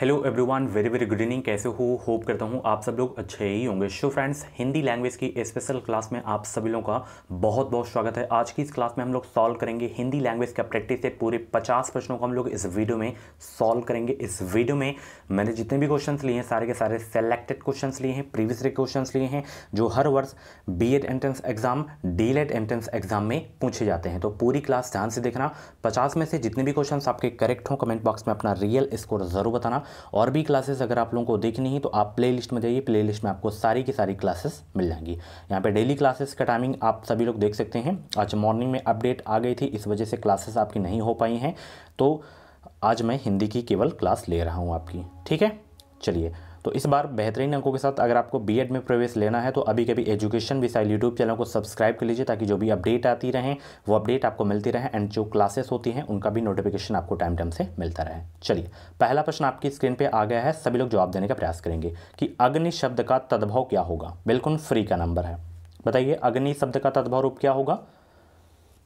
hello everyone very very good evening कैसे हो hope करता हूँ आप सब लोग अच्छे ही होंगे शो फ्रेंड्स हिंदी लैंग्वेज की स्पेशल क्लास में आप सभी लोगों का बहुत बहुत स्वागत है आज की इस क्लास में हम लोग सॉल्व करेंगे हिंदी लैंग्वेज का प्रैक्टिस से पूरे 50 प्रश्नों को हम लोग इस वीडियो में सॉल्व करेंगे इस वीडियो में मैंने जितने भी क्वेश्चन लिए हैं सारे के सारे सेलेक्टेड क्वेश्चन लिए हैं प्रीवियस क्वेश्चन लिए हैं जो हर वर्ष B Ed entrance exam D entrance exam में पूछे जाते हैं तो पूरी क्लास ध्यान से देखना पचास में से जितने भी क्वेश्चन आपके करेक्ट हों कमेंट बॉक्स में अपना रियल स्कोर जरूर बताना और भी क्लासेस अगर आप लोगों को देखनी है तो आप प्ले लिस्ट में जाइए प्ले लिस्ट में आपको सारी की सारी क्लासेस मिल जाएंगी यहाँ पे डेली क्लासेस का टाइमिंग आप सभी लोग देख सकते हैं आज मॉर्निंग में अपडेट आ गई थी इस वजह से क्लासेस आपकी नहीं हो पाई हैं तो आज मैं हिंदी की केवल क्लास ले रहा हूँ आपकी ठीक है चलिए तो इस बार बेहतरीन अंकों के साथ अगर आपको बीएड में प्रवेश लेना है तो अभी कभी एजुकेशन विसाइल यूट्यूब चैनल को सब्सक्राइब कर लीजिए ताकि जो भी अपडेट आती रहें वो अपडेट आपको मिलती रहे एंड जो क्लासेस होती हैं उनका भी नोटिफिकेशन आपको टाइम टाइम से मिलता रहे चलिए पहला प्रश्न आपकी स्क्रीन पर आ गया है सभी लोग जवाब देने का प्रयास करेंगे कि अग्नि शब्द का तद्भव क्या होगा बिल्कुल फ्री का नंबर है बताइए अग्नि शब्द का तद्भव रूप क्या होगा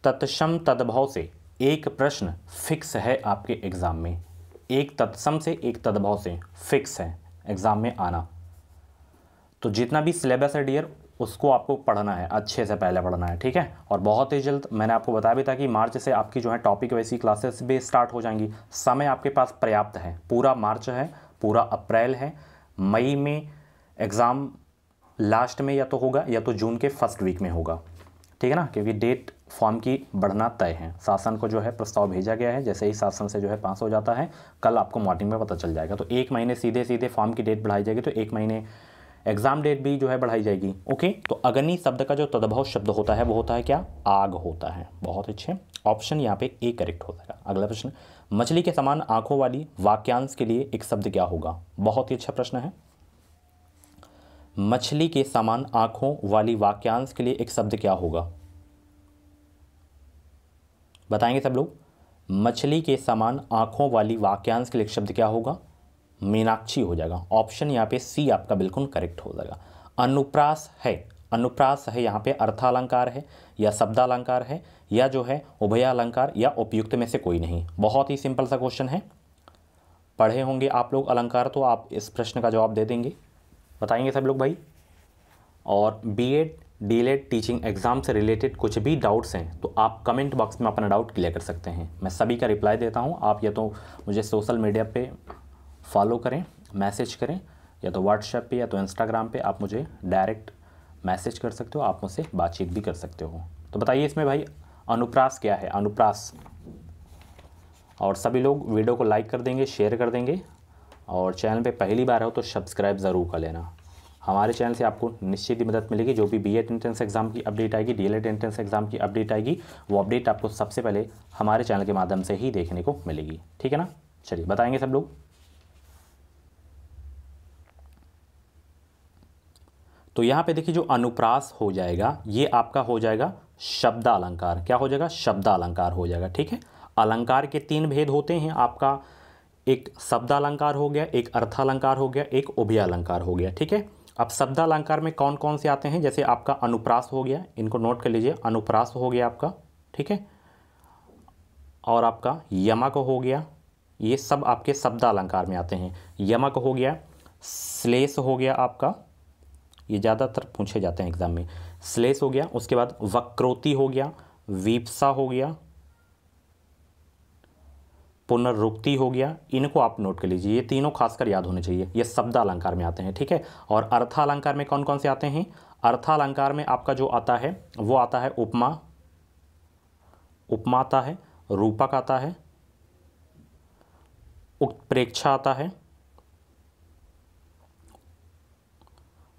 तत्सम तद्भव से एक प्रश्न फिक्स है आपके एग्ज़ाम में एक तत्सम से एक तद्भव से फिक्स है एग्ज़ाम में आना तो जितना भी सिलेबस है डियर उसको आपको पढ़ना है अच्छे से पहले पढ़ना है ठीक है और बहुत ही जल्द मैंने आपको बताया भी था कि मार्च से आपकी जो है टॉपिक वैसी क्लासेस भी स्टार्ट हो जाएंगी समय आपके पास पर्याप्त है पूरा मार्च है पूरा अप्रैल है मई में एग्ज़ाम लास्ट में या तो होगा या तो जून के फर्स्ट वीक में होगा ठीक है ना क्योंकि डेट फॉर्म की बढ़ना तय है शासन को जो है प्रस्ताव भेजा गया है जैसे ही शासन से जो है पास हो जाता है कल आपको मॉर्निंग में पता चल जाएगा तो एक महीने सीधे सीधे फॉर्म की डेट बढ़ाई जाएगी तो एक महीने एग्जाम डेट भी जो है बढ़ाई जाएगी ओके तो अग्नि शब्द का जो तदभाव शब्द होता है वो होता है क्या आग होता है बहुत अच्छे ऑप्शन यहाँ पे ए करेक्ट हो जाएगा अगला प्रश्न मछली के समान आंखों वाली वाक्यांश के लिए एक शब्द क्या होगा बहुत ही अच्छा प्रश्न है मछली के समान आंखों वाली वाक्यांश के लिए एक शब्द क्या होगा बताएंगे सब लोग मछली के समान आँखों वाली वाक्यांश के लिए शब्द क्या होगा मीनाक्षी हो जाएगा ऑप्शन यहाँ पे सी आपका बिल्कुल करेक्ट हो जाएगा अनुप्रास है अनुप्रास है यहाँ पे अर्थालंकार है या शब्दालंकार है या जो है उभयालंकार या उपयुक्त में से कोई नहीं बहुत ही सिंपल सा क्वेश्चन है पढ़े होंगे आप लोग अलंकार तो आप इस प्रश्न का जवाब दे देंगे बताएंगे सब लोग भाई और बीएड डी टीचिंग एग्ज़ाम से रिलेटेड कुछ भी डाउट्स हैं तो आप कमेंट बॉक्स में अपना डाउट क्लियर कर सकते हैं मैं सभी का रिप्लाई देता हूँ आप या तो मुझे सोशल मीडिया पे फॉलो करें मैसेज करें या तो व्हाट्सएप पे या तो इंस्टाग्राम पे आप मुझे डायरेक्ट मैसेज कर सकते हो आप मुझसे बातचीत भी कर सकते हो तो बताइए इसमें भाई अनुप्रास क्या है अनुप्रास और सभी लोग वीडियो को लाइक कर देंगे शेयर कर देंगे और चैनल पर पहली बार हो तो सब्सक्राइब ज़रूर कर लेना हमारे चैनल से आपको निश्चित ही मदद मिलेगी जो भी बी एड एंट्रेंस एग्जाम की अपडेट आएगी डी एड एंट्रेंस एग्जाम की अपडेट आएगी वो अपडेट आपको सबसे पहले हमारे चैनल के माध्यम से ही देखने को मिलेगी ठीक है ना चलिए बताएंगे सब लोग तो यहाँ पे देखिए जो अनुप्रास हो जाएगा ये आपका हो जाएगा शब्द अलंकार क्या हो जाएगा शब्द अलंकार हो जाएगा ठीक है अलंकार के तीन भेद होते हैं आपका एक शब्द अलंकार हो गया एक अर्थालंकार हो गया एक उभय अलंकार हो गया ठीक है अब शब्दालंकार में कौन कौन से आते हैं जैसे आपका अनुप्रास हो गया इनको नोट कर लीजिए अनुप्रास हो गया आपका ठीक है और आपका यमक हो गया ये सब आपके शब्दालंकार में आते हैं यमक हो गया श्लेष हो गया आपका ये ज़्यादातर पूछे जाते हैं एग्ज़ाम में श्लेष हो गया उसके बाद वक्रोति हो गया वीपसा हो गया पुनरुक्ति हो गया इनको आप नोट कर लीजिए ये तीनों खासकर याद होने चाहिए ये शब्द अलंकार में आते हैं ठीक है और अर्थालंकार में कौन कौन से आते हैं अर्थालंकार में आपका जो आता है वो आता है उपमा उपमा आता है रूपक आता है उत्प्रेक्षा आता है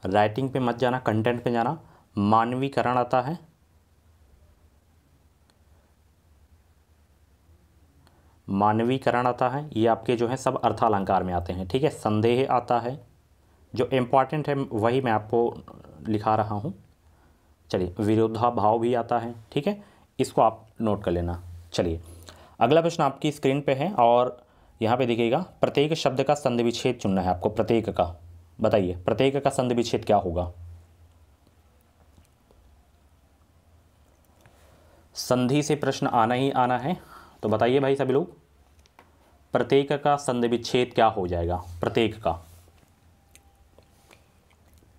राइटिंग पे मत जाना कंटेंट पे जाना मानवीकरण आता है मानवीकरण आता है ये आपके जो है सब अर्थालंकार में आते हैं ठीक है संदेह आता है जो इम्पॉर्टेंट है वही मैं आपको लिखा रहा हूँ चलिए विरोधाभाव भी आता है ठीक है इसको आप नोट कर लेना चलिए अगला प्रश्न आपकी स्क्रीन पे है और यहाँ पे देखिएगा प्रत्येक शब्द का संधि विच्छेद चुनना है आपको प्रत्येक का बताइए प्रत्येक का संधि विच्छेद क्या होगा संधि से प्रश्न आना ही आना है तो बताइए भाई सभी लोग प्रत्येक का संधि विच्छेद क्या हो जाएगा प्रत्येक का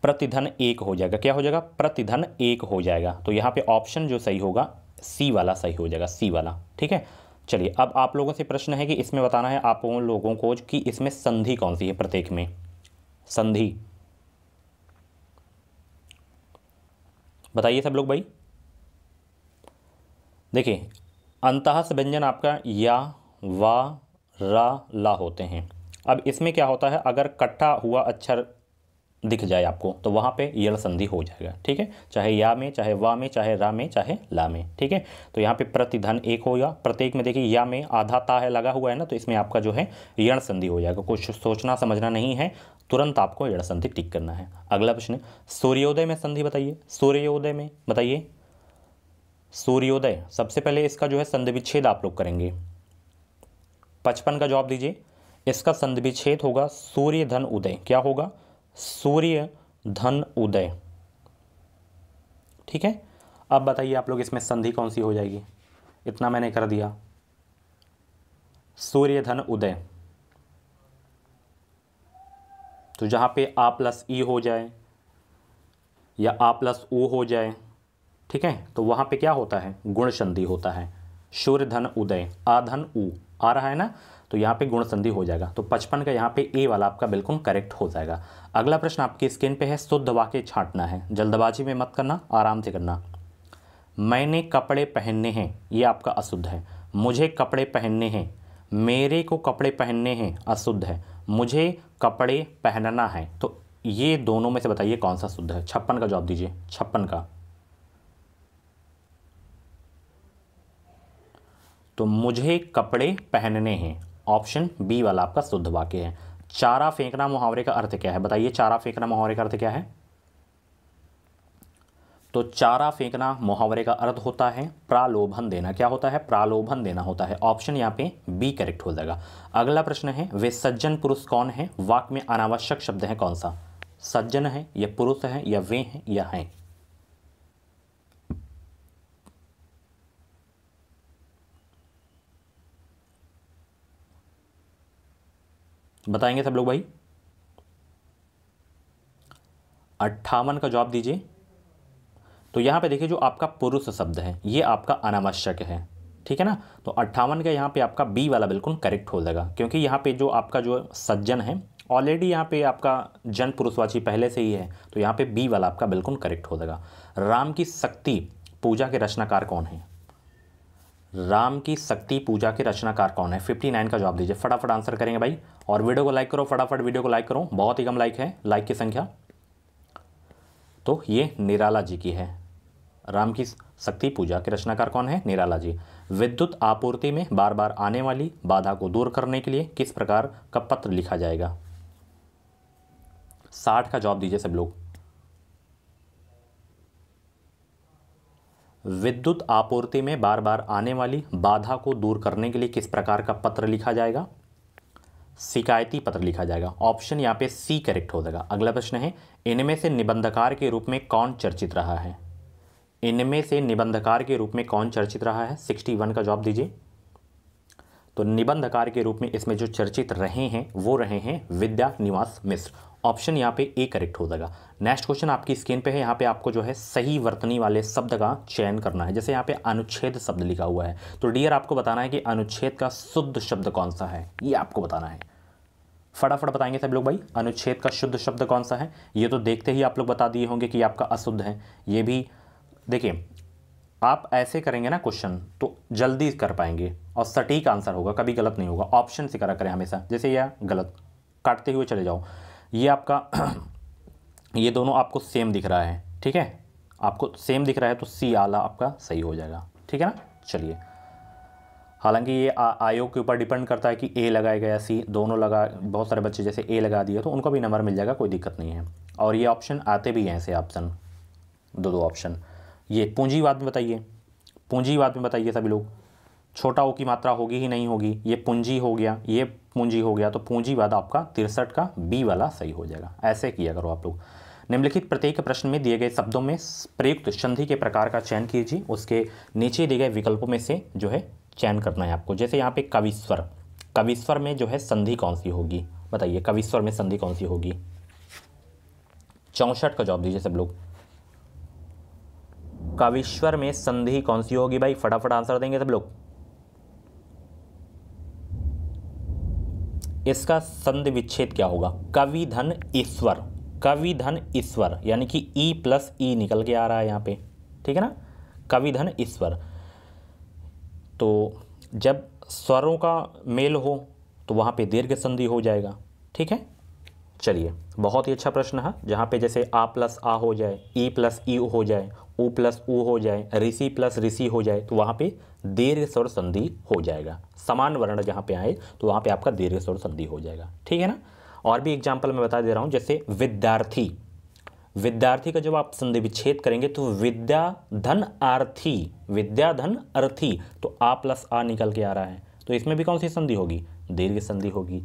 प्रतिधन एक हो जाएगा क्या हो जाएगा प्रतिधन एक हो जाएगा तो यहां पे ऑप्शन जो सही होगा सी वाला सही हो जाएगा सी वाला ठीक है चलिए अब आप लोगों से प्रश्न है कि इसमें बताना है आप लोगों को कि इसमें संधि कौन सी है प्रत्येक में संधि बताइए सब लोग भाई देखिए अंतहस व्यंजन आपका या वा रा ला होते हैं अब इसमें क्या होता है अगर कट्ठा हुआ अक्षर दिख जाए आपको तो वहाँ पे यल संधि हो जाएगा ठीक है चाहे या में चाहे वा में चाहे रा में चाहे ला में ठीक है तो यहाँ पे प्रतिधन एक होगा प्रत्येक में देखिए या में आधा ता है लगा हुआ है ना तो इसमें आपका जो है यण संधि हो जाएगा कुछ सोचना समझना नहीं है तुरंत आपको यण संधि टिक करना है अगला प्रश्न सूर्योदय में संधि बताइए सूर्योदय में बताइए सूर्योदय सबसे पहले इसका जो है संधिविच्छेद आप लोग करेंगे पचपन का जवाब दीजिए इसका संधिविच्छेद होगा सूर्य धन उदय क्या होगा सूर्य धन उदय ठीक है अब बताइए आप लोग इसमें संधि कौन सी हो जाएगी इतना मैंने कर दिया सूर्य धन उदय तो जहां पे आ प्लस ई हो जाए या आ प्लस ओ हो जाए ठीक है तो वहाँ पे क्या होता है गुण संधि होता है सूर्य धन उदय आधन उ आ रहा है ना तो यहाँ पे गुण संधि हो जाएगा तो पचपन का यहाँ पे ए वाला आपका बिल्कुल करेक्ट हो जाएगा अगला प्रश्न आपकी स्क्रीन पे है शुद्ध वाक्य छांटना है जल्दबाजी में मत करना आराम से करना मैंने कपड़े पहनने हैं ये आपका अशुद्ध है मुझे कपड़े पहनने हैं मेरे को कपड़े पहनने हैं अशुद्ध है मुझे कपड़े पहनना है तो ये दोनों में से बताइए कौन सा शुद्ध है छप्पन का जवाब दीजिए छप्पन का तो मुझे कपड़े पहनने हैं ऑप्शन बी वाला आपका शुद्ध वाक्य है चारा फेंकना मुहावरे का अर्थ क्या है बताइए चारा फेंकना मुहावरे का अर्थ क्या है तो चारा फेंकना मुहावरे का अर्थ होता है प्रालोभन देना क्या होता है प्रालोभन देना होता है ऑप्शन यहाँ पे बी करेक्ट हो जाएगा अगला प्रश्न है वे सज्जन पुरुष कौन है वाक में अनावश्यक शब्द है कौन सा सज्जन है या पुरुष है या वे हैं या हैं बताएंगे सब लोग भाई अट्ठावन का जवाब दीजिए तो यहाँ पे देखिए जो आपका पुरुष शब्द है ये आपका अनावश्यक है ठीक है ना तो अट्ठावन का यहाँ पे आपका बी वाला बिल्कुल करेक्ट हो जाएगा क्योंकि यहाँ पे जो आपका जो सज्जन है ऑलरेडी यहाँ पे आपका जन पुरुषवाची पहले से ही है तो यहाँ पे बी वाला आपका बिल्कुल करेक्ट हो जाएगा राम की शक्ति पूजा के रचनाकार कौन है राम की शक्ति पूजा के रचनाकार कौन है 59 का जवाब दीजिए फटाफट आंसर करेंगे भाई और वीडियो को लाइक करो फटाफट वीडियो को लाइक करो बहुत ही कम लाइक है लाइक की संख्या तो ये निराला जी की है राम की शक्ति पूजा के रचनाकार कौन है निराला जी विद्युत आपूर्ति में बार बार आने वाली बाधा को दूर करने के लिए किस प्रकार का पत्र लिखा जाएगा साठ का जवाब दीजिए सब लोग विद्युत आपूर्ति में बार बार आने वाली बाधा को दूर करने के लिए किस प्रकार का पत्र लिखा जाएगा शिकायती पत्र लिखा जाएगा ऑप्शन यहाँ पे सी करेक्ट हो जाएगा अगला प्रश्न है इनमें से निबंधकार के रूप में कौन चर्चित रहा है इनमें से निबंधकार के रूप में कौन चर्चित रहा है सिक्सटी वन का जवाब दीजिए तो निबंधकार के रूप में इसमें जो चर्चित रहे हैं वो रहे हैं विद्या निवास मिश्र ऑप्शन यहाँ पे ए करेक्ट हो जाएगा नेक्स्ट क्वेश्चन आपकी स्क्रीन पे है यहाँ पे आपको जो है सही वर्तनी वाले शब्द का चयन करना है जैसे यहाँ पे अनुच्छेद शब्द लिखा हुआ है तो डियर आपको बताना है कि अनुच्छेद का शुद्ध शब्द कौन सा है ये आपको बताना है फटाफट -फड़ बताएंगे सब लोग भाई अनुच्छेद का शुद्ध शब्द कौन सा है ये तो देखते ही आप लोग बता दिए होंगे कि आपका अशुद्ध है ये भी देखिए आप ऐसे करेंगे ना क्वेश्चन तो जल्दी कर पाएंगे और सटीक आंसर होगा कभी गलत नहीं होगा ऑप्शन से करा करें हमेशा जैसे यह गलत काटते हुए चले जाओ ये आपका ये दोनों आपको सेम दिख रहा है ठीक है आपको सेम दिख रहा है तो सी आला आपका सही हो जाएगा ठीक है ना चलिए हालांकि ये आयोग के ऊपर डिपेंड करता है कि ए लगाया गया सी दोनों लगा बहुत सारे बच्चे जैसे ए लगा दिए तो उनको भी नंबर मिल जाएगा कोई दिक्कत नहीं है और ये ऑप्शन आते भी हैं ऐसे ऑप्शन दो दो ऑप्शन ये पूंजीवाद में बताइए पूंजीवाद में बताइए सभी लोग छोटा ओ की मात्रा होगी ही नहीं होगी ये पूंजी हो गया ये पूंजी हो गया तो पूंजीवाद आपका तिरसठ का बी वाला सही हो जाएगा ऐसे किया करो आप लोग निम्नलिखित प्रत्येक प्रश्न में दिए गए शब्दों में प्रयुक्त संधि के प्रकार का चयन कीजिए उसके नीचे दिए गए विकल्पों में से जो है चयन करना है आपको जैसे यहाँ पे कविश्वर कविश्वर में जो है संधि कौन सी होगी बताइए कविश्वर में संधि कौन सी होगी चौंसठ का जवाब दीजिए सब लोग कविश्वर में संधि कौन सी होगी भाई फटाफट आंसर देंगे सब लोग इसका संधि विच्छेद क्या होगा कवि धन ईश्वर कवि धन ईश्वर यानी कि ई प्लस ई निकल के आ रहा है यहाँ पे ठीक है ना कवि धन ईश्वर तो जब स्वरों का मेल हो तो वहाँ पे दीर्घ संधि हो जाएगा ठीक है चलिए बहुत ही अच्छा प्रश्न है जहाँ पे जैसे आ प्लस आ हो जाए ई प्लस ई हो जाए ओ प्लस ओ हो जाए ऋषि प्लस ऋषि हो जाए तो वहाँ पे दीर्घ स्वर संधि हो जाएगा समान वर्ण जहाँ पे आए तो वहाँ पे आपका दीर्घ स्वर संधि हो जाएगा ठीक है ना और भी एग्जाम्पल मैं बता दे रहा हूँ जैसे विद्यार्थी विद्यार्थी का जब आप संधि विच्छेद करेंगे तो विद्या धन आर्थी विद्या धन अर्थी तो आ प्लस आ निकल के आ रहा है तो इसमें भी कौन सी संधि होगी दीर्घ संधि होगी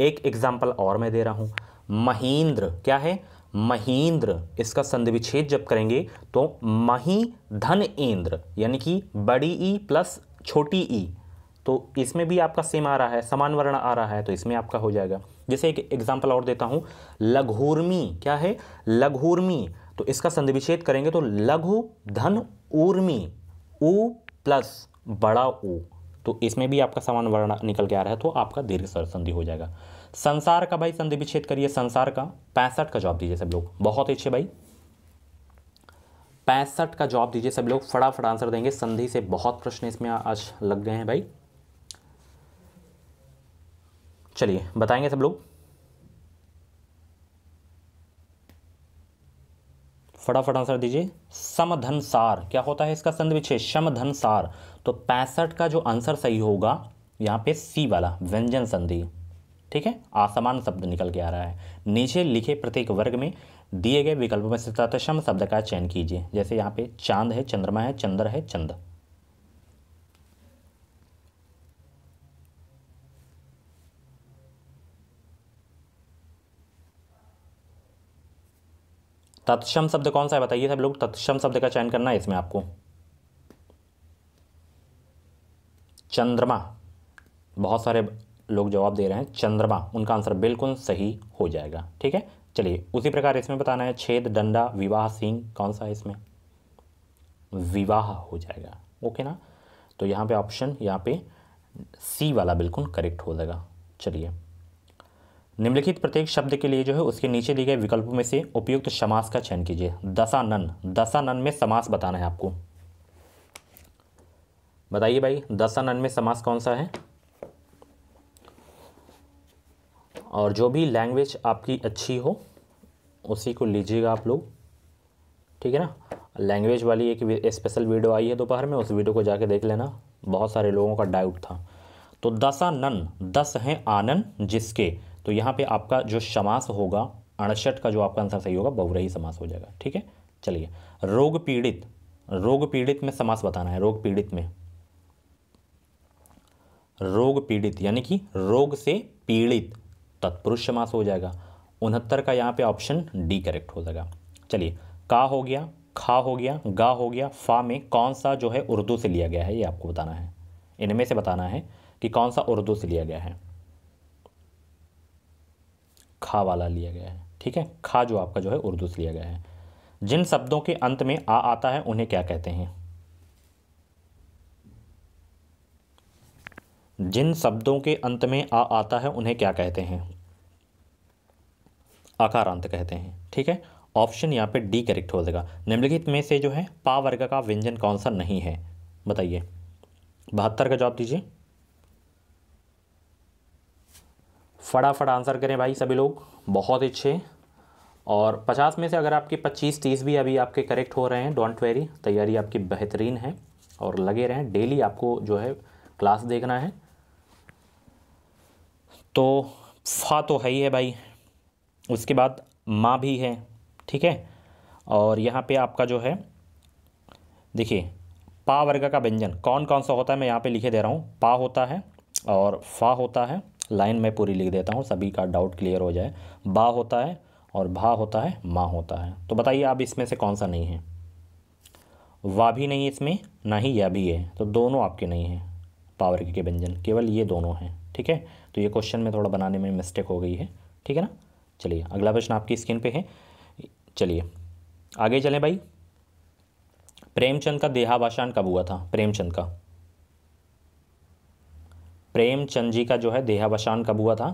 एक एग्जाम्पल और मैं दे रहा हूँ महेंद्र क्या है महेंद्र इसका संधि विच्छेद जब करेंगे तो मही धन इंद्र यानी कि बड़ी ई प्लस छोटी ई तो इसमें भी आपका सेम आ रहा है समान वर्ण आ रहा है तो इसमें आपका हो जाएगा जैसे एक एग्जाम्पल और देता हूं लघुर्मी क्या है लघुर्मी तो इसका संधि विच्छेद करेंगे तो लघु धन ऊर्मी ऊ प्लस बड़ा ऊ तो इसमें भी आपका समान वर्ण निकल के आ रहा है तो आपका दीर्घ सर संधि हो जाएगा संसार का भाई संधि विच्छेद करिए संसार का पैंसठ का जॉब दीजिए सब लोग बहुत अच्छे भाई पैंसठ का जॉब दीजिए सब लोग फटाफट आंसर देंगे संधि से बहुत प्रश्न इसमें आज लग गए हैं भाई चलिए बताएंगे सब लोग फटाफट आंसर दीजिए समधनसार क्या होता है इसका संधि विच्छेद समधनसार तो पैंसठ का जो आंसर सही होगा यहां पे सी वाला व्यंजन संधि ठीक है असमान शब्द निकल के आ रहा है नीचे लिखे प्रत्येक वर्ग में दिए गए विकल्पों में से तत्सम शब्द का चयन कीजिए जैसे यहाँ पे चांद है चंद्रमा है चंद्र है चंद तत्सम शब्द कौन सा है बताइए सब लोग तत्सम शब्द का चयन करना है इसमें आपको चंद्रमा बहुत सारे लोग जवाब दे रहे हैं चंद्रमा उनका आंसर बिल्कुल सही हो जाएगा ठीक है चलिए उसी प्रकार इसमें बताना है छेद डंडा विवाह सिंह कौन सा है इसमें विवाह हो जाएगा ओके ना तो यहाँ पे ऑप्शन यहाँ पे सी वाला बिल्कुल करेक्ट हो जाएगा चलिए निम्नलिखित प्रत्येक शब्द के लिए जो है उसके नीचे दिए गए विकल्पों में से उपयुक्त समास का चयन कीजिए दशानन दशानन में समास बताना है आपको बताइए भाई दशानन में समास कौन सा है और जो भी लैंग्वेज आपकी अच्छी हो उसी को लीजिएगा आप लोग ठीक है ना लैंग्वेज वाली एक स्पेशल वीडियो आई है दोपहर में उस वीडियो को जाके देख लेना बहुत सारे लोगों का डाउट था तो दसा नन दस हैं आनन जिसके तो यहाँ पे आपका जो समास होगा अड़सठ का जो आपका आंसर सही होगा बहुरही समास हो जाएगा ठीक है चलिए रोग पीड़ित रोग पीड़ित में समास बताना है रोग पीड़ित में रोग पीड़ित यानी कि रोग से पीड़ित तत्पुरुष समास हो जाएगा उनहत्तर का यहाँ पे ऑप्शन डी करेक्ट हो जाएगा चलिए का हो गया खा हो गया गा हो गया फा में कौन सा जो है उर्दू से लिया गया है ये आपको बताना है इनमें से बताना है कि कौन सा उर्दू से लिया गया है खा वाला लिया गया है ठीक है खा जो आपका जो है उर्दू से लिया गया है जिन शब्दों के अंत में आ आता है उन्हें क्या कहते हैं जिन शब्दों के अंत में आ आता है उन्हें क्या कहते हैं आकारांत कहते हैं ठीक है ऑप्शन यहाँ पे डी करेक्ट हो जाएगा निम्नलिखित में से जो है पा वर्ग का व्यंजन कौन सा नहीं है बताइए बहत्तर का जवाब दीजिए फटाफट आंसर करें भाई सभी लोग बहुत अच्छे और 50 में से अगर आपके 25 30 भी अभी आपके करेक्ट हो रहे हैं डोंट वेरी तैयारी आपकी बेहतरीन है और लगे रहें डेली आपको जो है क्लास देखना है तो फा तो है ही है भाई उसके बाद माँ भी है ठीक है और यहाँ पे आपका जो है देखिए पा वर्ग का व्यंजन कौन कौन सा होता है मैं यहाँ पे लिखे दे रहा हूँ पा होता है और फा होता है लाइन में पूरी लिख देता हूँ सभी का डाउट क्लियर हो जाए बा होता है और भा होता है माँ होता है तो बताइए आप इसमें से कौन सा नहीं है वा भी नहीं है इसमें ना ही या भी है तो दोनों आपके नहीं हैं पावर के व्यंजन केवल ये दोनों हैं ठीक है तो ये क्वेश्चन में थोड़ा बनाने में मिस्टेक हो गई है ठीक है ना चलिए अगला प्रश्न आपकी स्क्रीन पे है चलिए आगे चलें भाई प्रेमचंद का देहावसान कब हुआ था प्रेमचंद का प्रेमचंद जी का जो है देहावसान कब हुआ था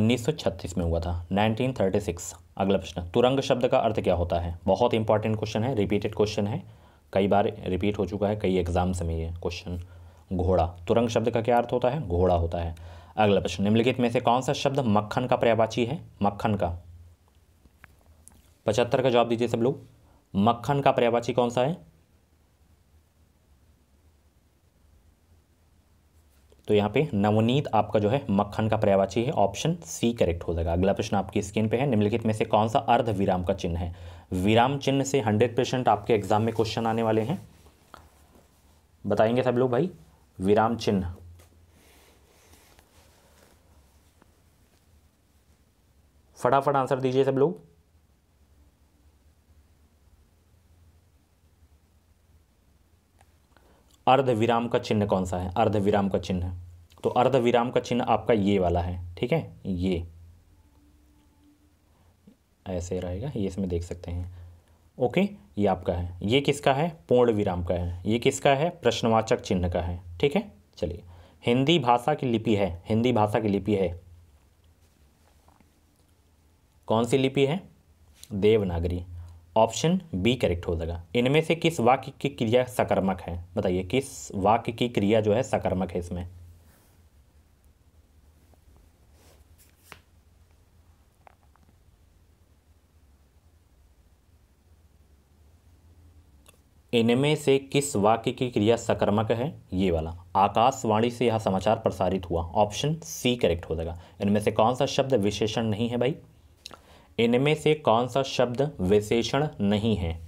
1936 में हुआ था 1936 अगला प्रश्न तुरंग शब्द का अर्थ क्या होता है बहुत इंपॉर्टेंट क्वेश्चन है रिपीटेड क्वेश्चन है कई बार रिपीट हो चुका है कई एग्जाम्स में ये क्वेश्चन घोड़ा तुरंग शब्द का क्या अर्थ होता है घोड़ा होता है अगला प्रश्न निम्नलिखित में से कौन सा शब्द मक्खन का पर्यावाची है मक्खन का पचहत्तर का जवाब दीजिए सब लोग मक्खन का पर्यावाची कौन सा है तो यहाँ पे नवनीत आपका जो है मक्खन का पर्यावाची है ऑप्शन सी करेक्ट हो जाएगा अगला प्रश्न आपकी स्क्रीन पे है निम्नलिखित में से कौन सा अर्ध विराम का चिन्ह है विराम चिन्ह से हंड्रेड परसेंट आपके एग्जाम में क्वेश्चन आने वाले हैं बताएंगे सब लोग भाई विराम चिन्ह फटाफट आंसर दीजिए सब लोग अर्धविराम का चिन्ह कौन सा है अर्धविराम का चिन्ह तो अर्ध विराम का चिन्ह आपका ये वाला है ठीक है ये ऐसे रहेगा ये इसमें देख सकते हैं ओके ये आपका है ये किसका है पूर्ण विराम का है ये किसका है प्रश्नवाचक चिन्ह का है ठीक है चलिए हिंदी भाषा की लिपि है हिंदी भाषा की लिपि है कौन सी लिपि है देवनागरी ऑप्शन बी करेक्ट हो जाएगा इनमें से किस वाक्य की क्रिया सकर्मक है बताइए किस वाक्य की क्रिया जो है सकर्मक है इसमें इनमें से किस वाक्य की क्रिया सकर्मक है ये वाला आकाशवाणी से यह समाचार प्रसारित हुआ ऑप्शन सी करेक्ट हो जाएगा इनमें से कौन सा शब्द विशेषण नहीं है भाई इनमें से कौन सा शब्द विशेषण नहीं है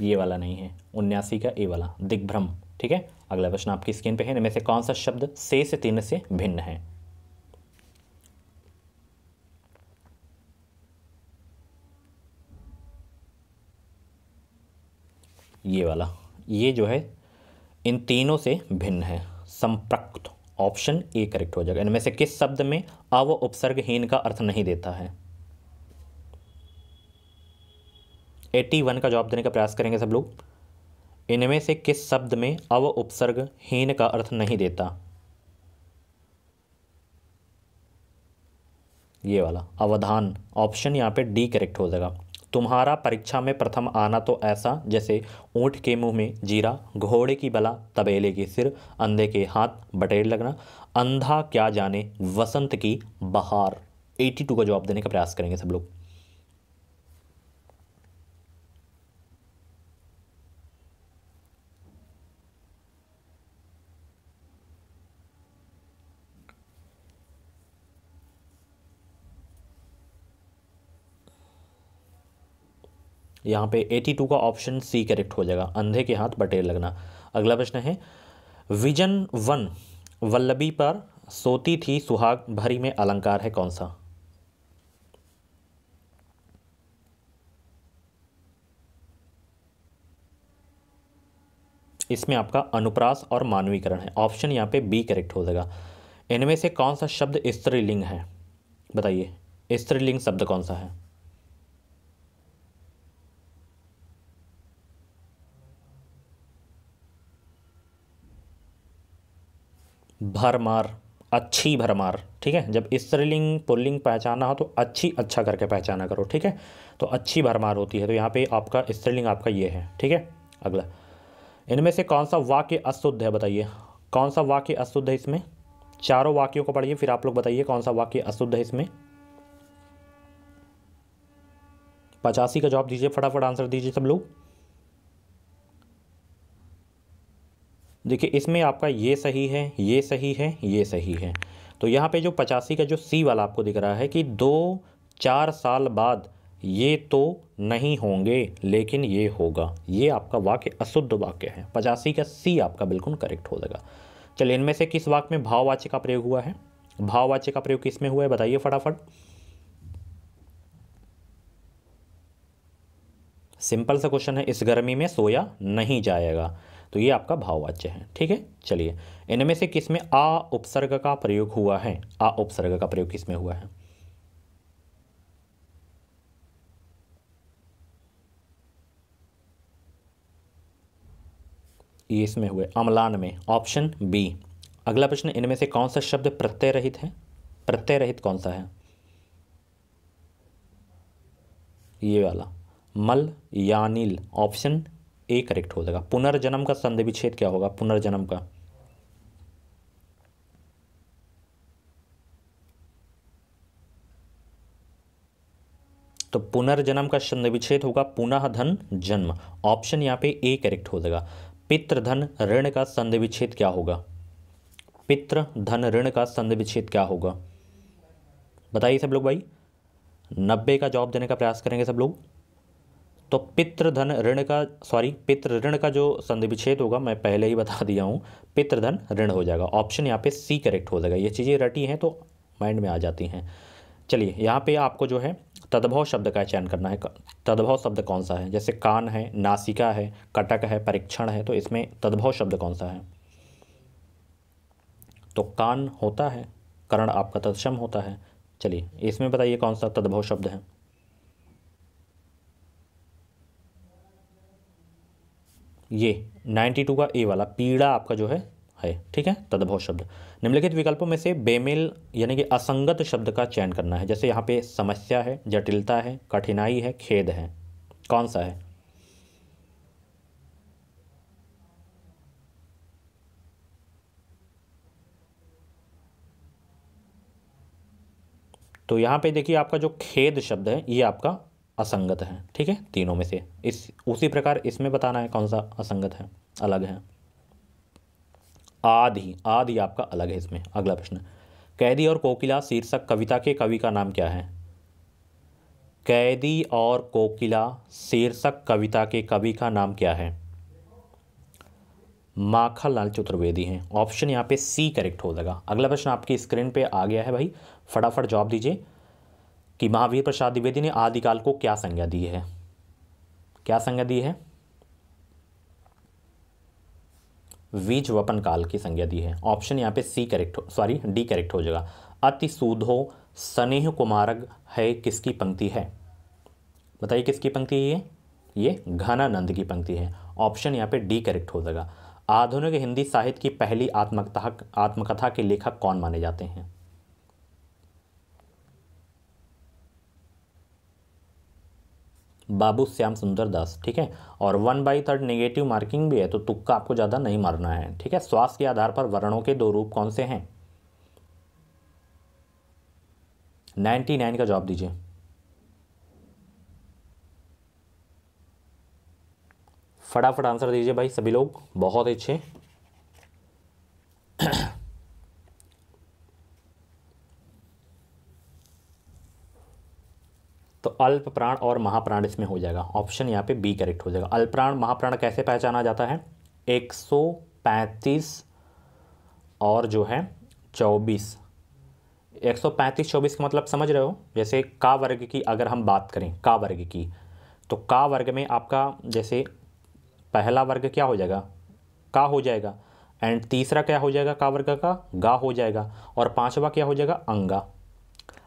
ये वाला नहीं है उन्यासी का ए वाला दिग्भ्रम ठीक है अगला प्रश्न आपकी स्क्रीन पे है इनमें से कौन सा शब्द से से तीन से भिन्न है ये वाला ये जो है इन तीनों से भिन्न है संप्रक्त ऑप्शन ए करेक्ट हो जाएगा इनमें से किस शब्द में अव उपसर्गहीन का अर्थ नहीं देता है एटी वन का जवाब देने का प्रयास करेंगे सब लोग इनमें से किस शब्द में अव उपसर्गहीन का अर्थ नहीं देता ये वाला अवधान ऑप्शन यहां पे डी करेक्ट हो जाएगा तुम्हारा परीक्षा में प्रथम आना तो ऐसा जैसे ऊँट के मुंह में जीरा घोड़े की बला तबेले के सिर अंधे के हाथ बटेर लगना अंधा क्या जाने वसंत की बहार 82 का जवाब देने का प्रयास करेंगे सब लोग यहाँ पे 82 का ऑप्शन सी करेक्ट हो जाएगा अंधे के हाथ बटेर लगना अगला प्रश्न है विजन वन वल्लभी पर सोती थी सुहाग भरी में अलंकार है कौन सा इसमें आपका अनुप्रास और मानवीकरण है ऑप्शन यहाँ पे बी करेक्ट हो जाएगा इनमें से कौन सा शब्द स्त्रीलिंग है बताइए स्त्रीलिंग शब्द कौन सा है भरमार अच्छी भरमार ठीक है जब स्त्रीलिंग पुल्लिंग पहचाना हो तो अच्छी अच्छा करके पहचाना करो ठीक है तो अच्छी भरमार होती है तो यहाँ पे आपका स्त्रीलिंग आपका ये है ठीक है अगला इनमें से कौन सा वाक्य अशुद्ध है बताइए कौन सा वाक्य अशुद्ध है इसमें चारों वाक्यों को पढ़िए फिर आप लोग बताइए कौन सा वाक्य अशुद्ध है इसमें पचासी का जवाब दीजिए फटाफट आंसर दीजिए सब लोग देखिए इसमें आपका ये सही है ये सही है ये सही है तो यहाँ पे जो पचासी का जो सी वाला आपको दिख रहा है कि दो चार साल बाद ये तो नहीं होंगे लेकिन ये होगा ये आपका वाक्य अशुद्ध वाक्य है पचासी का सी आपका बिल्कुल करेक्ट हो जाएगा चलिए इनमें से किस वाक्य में भाववाच्य का प्रयोग हुआ है भाववाच्य का प्रयोग किस में हुआ है बताइए फटाफट सिंपल सा क्वेश्चन है इस गर्मी में सोया नहीं जाएगा तो ये आपका भाववाच्य है ठीक है चलिए इनमें से किस में आ उपसर्ग का प्रयोग हुआ है आ उपसर्ग का प्रयोग किसमें हुआ है इसमें हुए अम्लान में ऑप्शन बी अगला प्रश्न इनमें से कौन सा शब्द प्रत्यय रहित है प्रत्यय रहित कौन सा है ये वाला मल यानिल ऑप्शन ए करेक्ट हो जाएगा पुनर्जन्म का संधि विच्छेद क्या होगा पुनर्जन्म का तो पुनर्जन्म का संधि विच्छेद होगा पुनः धन जन्म ऑप्शन यहां पे ए करेक्ट हो जाएगा पितृधन ऋण का संधि विच्छेद क्या होगा पित्र धन ऋण का संधि विच्छेद क्या होगा बताइए सब लोग भाई नब्बे का जॉब देने का प्रयास करेंगे सब लोग तो पितृधन ऋण का सॉरी पितृ ऋण का जो संधिविच्छेद होगा मैं पहले ही बता दिया हूँ पितृधन ऋण हो जाएगा ऑप्शन यहाँ पे सी करेक्ट हो जाएगा ये चीज़ें रटी हैं तो माइंड में आ जाती हैं चलिए यहाँ पे आपको जो है तद्भव शब्द का चयन करना है तद्भव शब्द कौन सा है जैसे कान है नासिका है कटक है परीक्षण है तो इसमें तद्भव शब्द कौन सा है तो कान होता है करण आपका तत्सम होता है चलिए इसमें बताइए कौन सा तद्भव शब्द है ये 92 का ए वाला पीड़ा आपका जो है है ठीक है तदभव शब्द निम्नलिखित विकल्पों में से बेमेल यानी कि असंगत शब्द का चयन करना है जैसे यहाँ पे समस्या है जटिलता है कठिनाई है खेद है कौन सा है तो यहाँ पे देखिए आपका जो खेद शब्द है ये आपका असंगत है ठीक है तीनों में से इस उसी प्रकार इसमें बताना है कौन सा असंगत है अलग है आदि आदि आपका अलग है इसमें अगला प्रश्न कैदी और कोकिला शीर्षक कविता के कवि का नाम क्या है कैदी और कोकिला शीर्षक कविता के कवि का नाम क्या है लाल चतुर्वेदी हैं ऑप्शन यहाँ पे सी करेक्ट हो जाएगा अगला प्रश्न आपकी स्क्रीन पे आ गया है भाई फटाफट जवाब दीजिए कि महावीर प्रसाद द्विवेदी ने आदिकाल को क्या संज्ञा दी है क्या संज्ञा दी है बीज वपन काल की संज्ञा दी है ऑप्शन यहाँ पे सी करेक्ट हो सॉरी डी करेक्ट हो जाएगा अति सूधो स्नेह कुमारग है किसकी पंक्ति है बताइए किसकी पंक्ति है ये ये घनानंद की पंक्ति है ऑप्शन यहाँ पे डी करेक्ट हो जाएगा आधुनिक हिंदी साहित्य की पहली आत्मकथा आत्मकथा के लेखक कौन माने जाते हैं बाबू श्याम सुंदर दास ठीक है और one by third negative marking भी है तो तुक्का आपको ज़्यादा नहीं मारना है ठीक है स्वास्थ्य के आधार पर वर्णों के दो रूप कौन से हैं नाइन्टी नाइन का जवाब दीजिए फटाफट आंसर दीजिए भाई सभी लोग बहुत अच्छे तो अल्प प्राण और महाप्राण इसमें हो जाएगा ऑप्शन यहाँ पे बी करेक्ट हो जाएगा अल्प प्राण महाप्राण कैसे पहचाना जाता है 135 और जो है 24 135 24 का मतलब समझ रहे हो जैसे का वर्ग की अगर हम बात करें का वर्ग की तो का वर्ग में आपका जैसे पहला वर्ग क्या हो जाएगा का हो जाएगा एंड तीसरा क्या हो जाएगा का वर्ग का गा हो जाएगा और पांचवा क्या हो जाएगा अंगा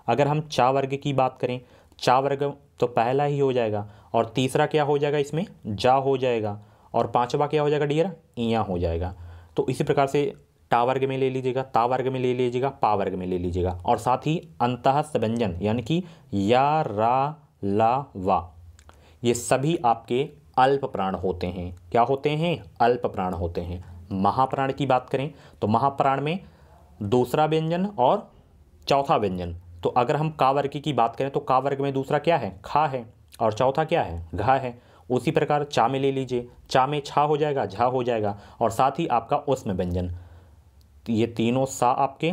अगर हम चा वर्ग की बात करें चा वर्ग तो पहला ही हो जाएगा और तीसरा क्या हो जाएगा इसमें जा हो जाएगा और पांचवा क्या हो जाएगा डियर इया हो जाएगा तो इसी प्रकार से टा वर्ग में ले लीजिएगा ता वर्ग में ले लीजिएगा पा वर्ग में ले लीजिएगा और साथ ही अंत व्यंजन यानी कि या रा ला वा ये सभी आपके अल्प प्राण होते हैं क्या होते हैं अल्प प्राण होते हैं महाप्राण की बात करें तो महाप्राण में दूसरा व्यंजन और चौथा व्यंजन तो अगर हम का वर्ग की बात करें तो का वर्ग में दूसरा क्या है खा है और चौथा क्या है घा है उसी प्रकार चा में ले लीजिए चा में छा हो जाएगा झा हो जाएगा और साथ ही आपका उसमें व्यंजन ये तीनों सा आपके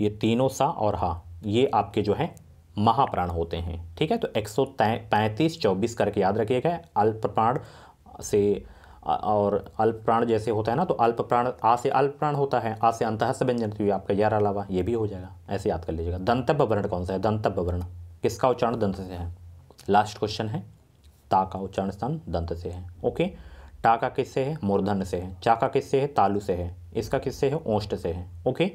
ये तीनों सा और हा ये आपके जो है महाप्राण होते हैं ठीक है तो एक सौ पैंतीस चौबीस करके याद रखिएगा अल्प प्राण से और अल्प प्राण जैसे होता है ना तो अल्प प्राण आ से अल्प प्राण होता है आ से अंत व्यंजन क्योंकि तो आपका यार अलावा ये भी हो जाएगा ऐसे याद कर लीजिएगा दंतव्य वर्ण कौन सा है दंतव्य वर्ण किसका उच्चारण दंत से है लास्ट क्वेश्चन है ता का उच्चारण स्थान दंत से है ओके टाका किससे है मूर्धन से है चाका किससे है तालू से है इसका किससे है ओष्ट से है ओके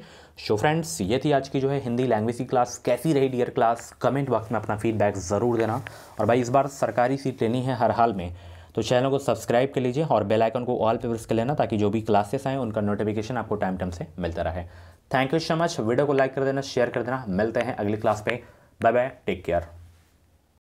सो फ्रेंड्स ये थी आज की जो है हिंदी लैंग्वेज की क्लास कैसी रही डियर क्लास कमेंट बॉक्स में अपना फीडबैक ज़रूर देना और भाई इस बार सरकारी सीट लेनी है हर हाल में तो चैनल को सब्सक्राइब कर लीजिए और बेल आइकन को ऑल पे प्रेस कर लेना ताकि जो भी क्लासेस आएँ उनका नोटिफिकेशन आपको टाइम टाइम से मिलता रहे thank you so much video को लाइक कर देना शेयर कर देना मिलते हैं अगली क्लास पे बाय बाय टेक केयर